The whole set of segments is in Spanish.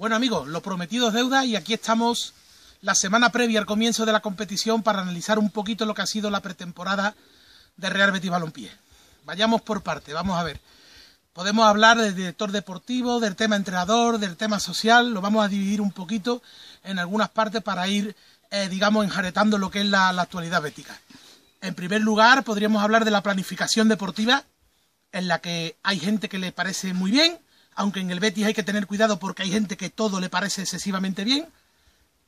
Bueno amigos, los prometidos es deuda y aquí estamos la semana previa al comienzo de la competición para analizar un poquito lo que ha sido la pretemporada de Real Betis Balompié. Vayamos por parte, vamos a ver. Podemos hablar del director deportivo, del tema entrenador, del tema social, lo vamos a dividir un poquito en algunas partes para ir, eh, digamos, enjaretando lo que es la, la actualidad bética. En primer lugar, podríamos hablar de la planificación deportiva, en la que hay gente que le parece muy bien, aunque en el Betis hay que tener cuidado porque hay gente que todo le parece excesivamente bien,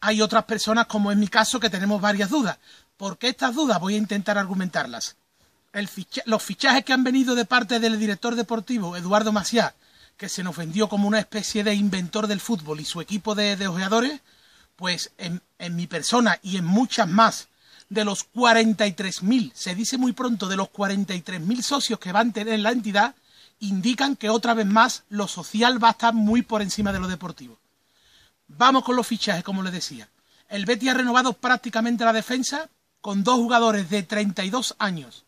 hay otras personas, como en mi caso, que tenemos varias dudas. Porque estas dudas voy a intentar argumentarlas. los fichajes que han venido de parte del director deportivo Eduardo Maciá, que se nos vendió como una especie de inventor del fútbol y su equipo de, ojeadores, pues en, en mi persona y en muchas más de los 43.000, se dice muy pronto, de los 43.000 socios que van a tener la entidad, indican que otra vez más lo social va a estar muy por encima de lo deportivo. Vamos con los fichajes, como les decía. El Betis ha renovado prácticamente la defensa con dos jugadores de 32 años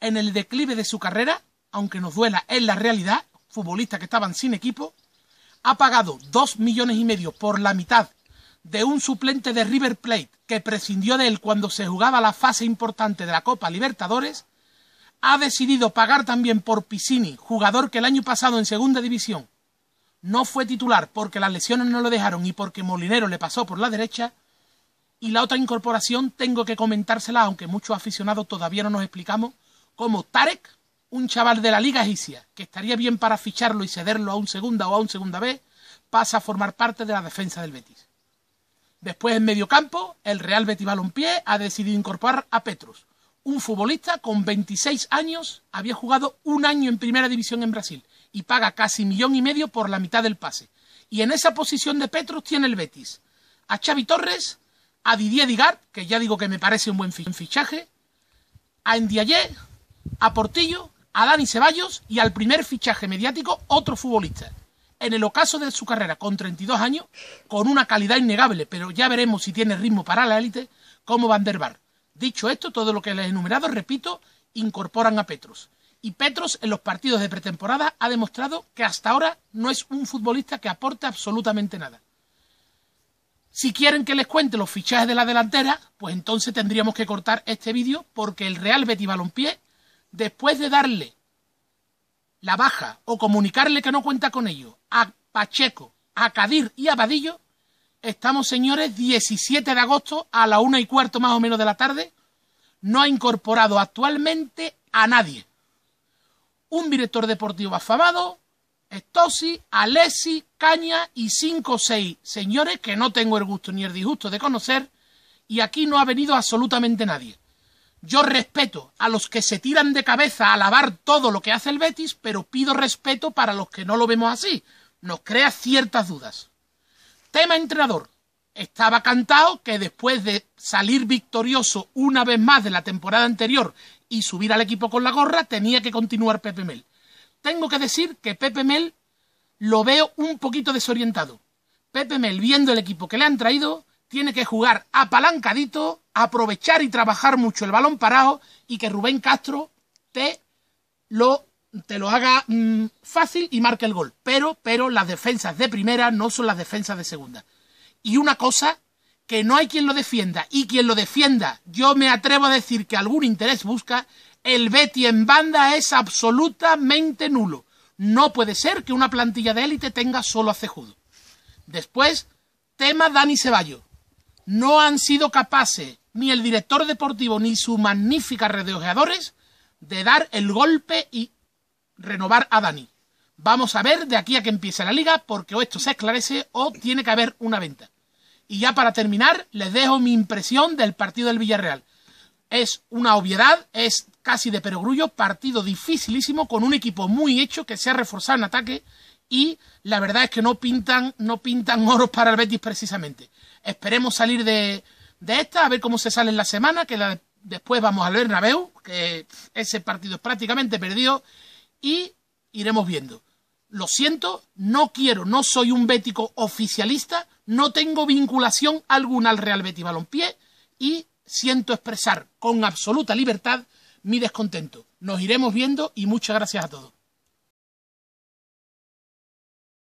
en el declive de su carrera, aunque nos duela, en la realidad, futbolistas que estaban sin equipo, ha pagado 2 millones y medio por la mitad de un suplente de River Plate que prescindió de él cuando se jugaba la fase importante de la Copa Libertadores ha decidido pagar también por Piscini, jugador que el año pasado en segunda división no fue titular porque las lesiones no lo dejaron y porque Molinero le pasó por la derecha. Y la otra incorporación tengo que comentársela, aunque muchos aficionados todavía no nos explicamos, como Tarek, un chaval de la Liga Egipcia, que estaría bien para ficharlo y cederlo a un segunda o a un segunda B, pasa a formar parte de la defensa del Betis. Después en medio campo, el Real Betis Balompié ha decidido incorporar a Petrus, un futbolista con 26 años había jugado un año en primera división en Brasil y paga casi millón y medio por la mitad del pase. Y en esa posición de Petros tiene el Betis a Xavi Torres, a Didier Digard, que ya digo que me parece un buen fichaje, a Ndiaye, a Portillo, a Dani Ceballos y al primer fichaje mediático otro futbolista. En el ocaso de su carrera, con 32 años, con una calidad innegable, pero ya veremos si tiene ritmo para la élite, como Van der Dicho esto, todo lo que les he enumerado, repito, incorporan a Petros. Y Petros en los partidos de pretemporada ha demostrado que hasta ahora no es un futbolista que aporte absolutamente nada. Si quieren que les cuente los fichajes de la delantera, pues entonces tendríamos que cortar este vídeo porque el Real Betis Balompié, después de darle la baja o comunicarle que no cuenta con ello a Pacheco, a Cadir y a Vadillo, Estamos, señores, 17 de agosto a la una y cuarto más o menos de la tarde. No ha incorporado actualmente a nadie. Un director deportivo afamado, Stossi, Alessi, Caña y cinco o seis señores que no tengo el gusto ni el disgusto de conocer y aquí no ha venido absolutamente nadie. Yo respeto a los que se tiran de cabeza a alabar todo lo que hace el Betis, pero pido respeto para los que no lo vemos así. Nos crea ciertas dudas. Tema entrenador. Estaba cantado que después de salir victorioso una vez más de la temporada anterior y subir al equipo con la gorra, tenía que continuar Pepe Mel. Tengo que decir que Pepe Mel lo veo un poquito desorientado. Pepe Mel, viendo el equipo que le han traído, tiene que jugar apalancadito, aprovechar y trabajar mucho el balón parado y que Rubén Castro te lo te lo haga mm, fácil y marque el gol. Pero, pero las defensas de primera no son las defensas de segunda. Y una cosa, que no hay quien lo defienda. Y quien lo defienda, yo me atrevo a decir que algún interés busca, el Betty en banda es absolutamente nulo. No puede ser que una plantilla de élite tenga solo a Cejudo. Después, tema Dani Ceballos. No han sido capaces ni el director deportivo ni su magnífica red de ojeadores de dar el golpe y renovar a Dani. Vamos a ver de aquí a que empiece la liga, porque o esto se esclarece o tiene que haber una venta. Y ya para terminar, les dejo mi impresión del partido del Villarreal. Es una obviedad, es casi de perogrullo, partido dificilísimo con un equipo muy hecho que se ha reforzado en ataque y la verdad es que no pintan, no pintan oros para el Betis precisamente. Esperemos salir de, de esta, a ver cómo se sale en la semana, que después vamos a al Bernabéu, que ese partido es prácticamente perdido y iremos viendo. Lo siento, no quiero, no soy un bético oficialista, no tengo vinculación alguna al Real Betis Balompié y siento expresar con absoluta libertad mi descontento. Nos iremos viendo y muchas gracias a todos.